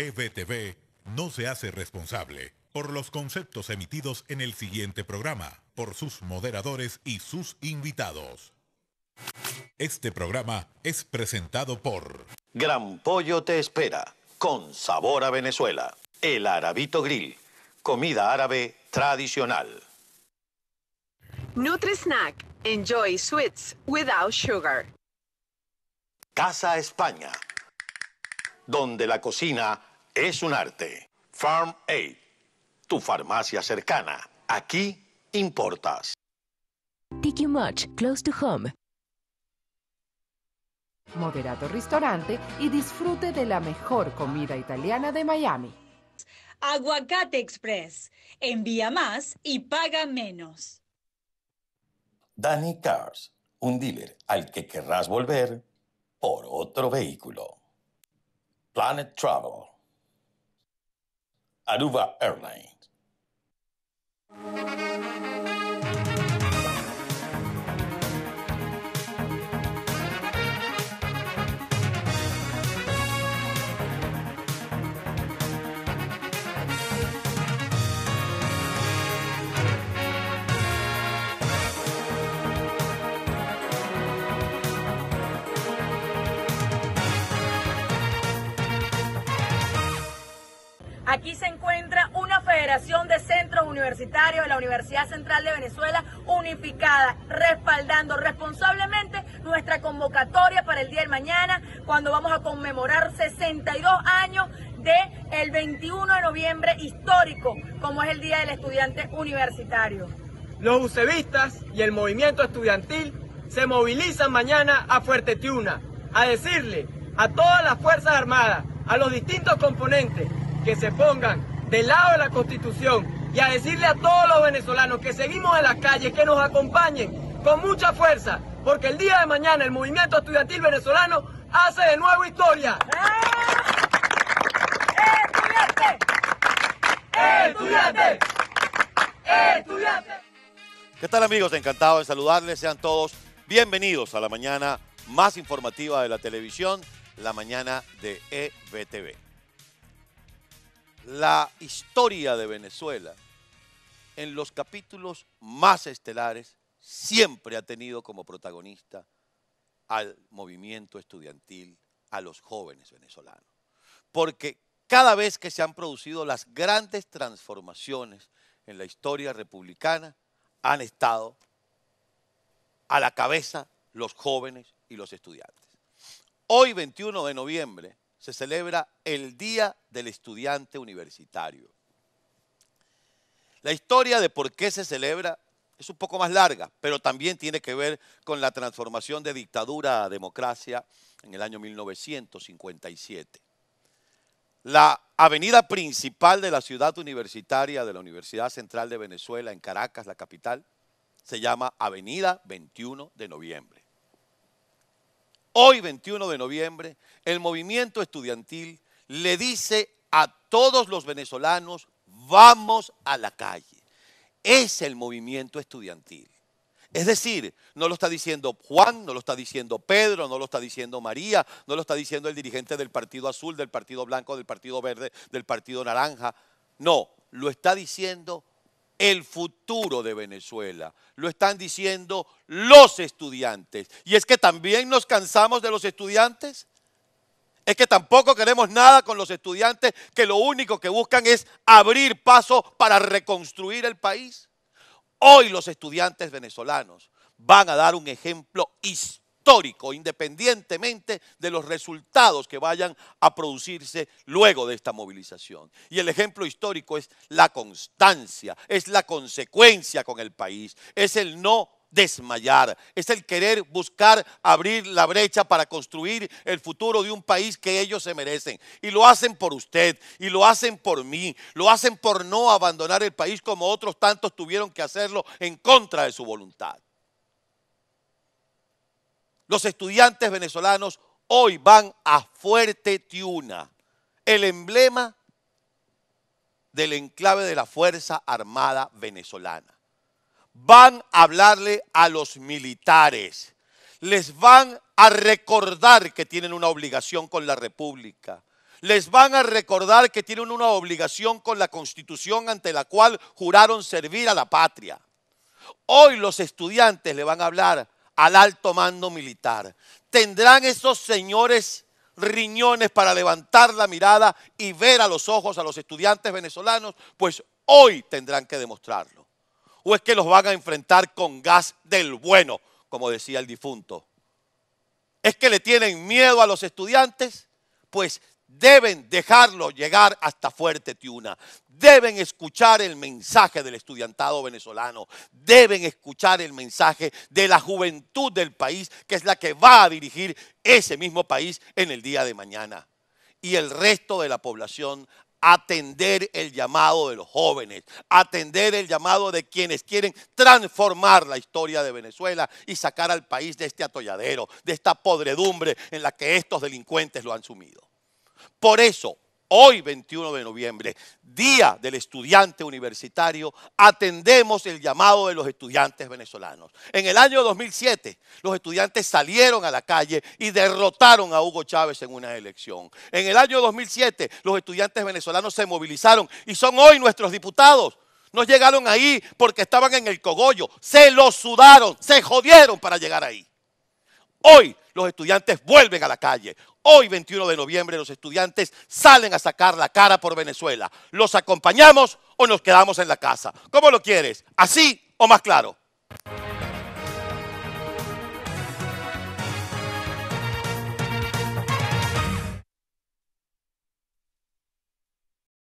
EBTV no se hace responsable por los conceptos emitidos en el siguiente programa, por sus moderadores y sus invitados. Este programa es presentado por Gran Pollo te espera, con sabor a Venezuela. El Arabito Grill, comida árabe tradicional. Nutri-Snack, enjoy sweets without sugar. Casa España, donde la cocina es un arte. Farm Aid, tu farmacia cercana. Aquí importas. TQ Much, close to home. Moderado Restaurante y disfrute de la mejor comida italiana de Miami. Aguacate Express. Envía más y paga menos. Danny Cars, un dealer al que querrás volver por otro vehículo. Planet Travel Aruba Airlines. Aquí se encuentra una federación de centros universitarios de la Universidad Central de Venezuela unificada, respaldando responsablemente nuestra convocatoria para el día de mañana, cuando vamos a conmemorar 62 años del el 21 de noviembre histórico, como es el Día del Estudiante Universitario. Los ucevistas y el movimiento estudiantil se movilizan mañana a Fuerte Tiuna a decirle a todas las Fuerzas Armadas, a los distintos componentes que se pongan del lado de la Constitución y a decirle a todos los venezolanos que seguimos en las calles, que nos acompañen con mucha fuerza, porque el día de mañana el movimiento estudiantil venezolano hace de nuevo historia. ¡Estudiante! ¡Estudiante! ¡Estudiante! ¿Qué tal amigos? Encantado de saludarles. Sean todos bienvenidos a la mañana más informativa de la televisión, la mañana de EBTV la historia de Venezuela en los capítulos más estelares siempre ha tenido como protagonista al movimiento estudiantil, a los jóvenes venezolanos. Porque cada vez que se han producido las grandes transformaciones en la historia republicana, han estado a la cabeza los jóvenes y los estudiantes. Hoy, 21 de noviembre, se celebra el Día del Estudiante Universitario. La historia de por qué se celebra es un poco más larga, pero también tiene que ver con la transformación de dictadura a democracia en el año 1957. La avenida principal de la ciudad universitaria de la Universidad Central de Venezuela en Caracas, la capital, se llama Avenida 21 de Noviembre hoy 21 de noviembre, el movimiento estudiantil le dice a todos los venezolanos, vamos a la calle. Es el movimiento estudiantil. Es decir, no lo está diciendo Juan, no lo está diciendo Pedro, no lo está diciendo María, no lo está diciendo el dirigente del Partido Azul, del Partido Blanco, del Partido Verde, del Partido Naranja. No, lo está diciendo el futuro de Venezuela. Lo están diciendo los estudiantes. Y es que también nos cansamos de los estudiantes. Es que tampoco queremos nada con los estudiantes que lo único que buscan es abrir paso para reconstruir el país. Hoy los estudiantes venezolanos van a dar un ejemplo histórico histórico, independientemente de los resultados que vayan a producirse luego de esta movilización. Y el ejemplo histórico es la constancia, es la consecuencia con el país, es el no desmayar, es el querer buscar abrir la brecha para construir el futuro de un país que ellos se merecen. Y lo hacen por usted, y lo hacen por mí, lo hacen por no abandonar el país como otros tantos tuvieron que hacerlo en contra de su voluntad. Los estudiantes venezolanos hoy van a Fuerte Tiuna, el emblema del enclave de la Fuerza Armada venezolana. Van a hablarle a los militares, les van a recordar que tienen una obligación con la República, les van a recordar que tienen una obligación con la Constitución ante la cual juraron servir a la patria. Hoy los estudiantes le van a hablar al alto mando militar. Tendrán esos señores riñones para levantar la mirada y ver a los ojos a los estudiantes venezolanos, pues hoy tendrán que demostrarlo. O es que los van a enfrentar con gas del bueno, como decía el difunto. Es que le tienen miedo a los estudiantes, pues deben dejarlo llegar hasta Fuerte Tiuna. Deben escuchar el mensaje del estudiantado venezolano. Deben escuchar el mensaje de la juventud del país, que es la que va a dirigir ese mismo país en el día de mañana. Y el resto de la población atender el llamado de los jóvenes, atender el llamado de quienes quieren transformar la historia de Venezuela y sacar al país de este atolladero, de esta podredumbre en la que estos delincuentes lo han sumido. Por eso, hoy 21 de noviembre, Día del Estudiante Universitario, atendemos el llamado de los estudiantes venezolanos. En el año 2007, los estudiantes salieron a la calle y derrotaron a Hugo Chávez en una elección. En el año 2007, los estudiantes venezolanos se movilizaron y son hoy nuestros diputados. No llegaron ahí porque estaban en el cogollo, se los sudaron, se jodieron para llegar ahí. Hoy los estudiantes vuelven a la calle. Hoy, 21 de noviembre, los estudiantes salen a sacar la cara por Venezuela. ¿Los acompañamos o nos quedamos en la casa? ¿Cómo lo quieres? ¿Así o más claro?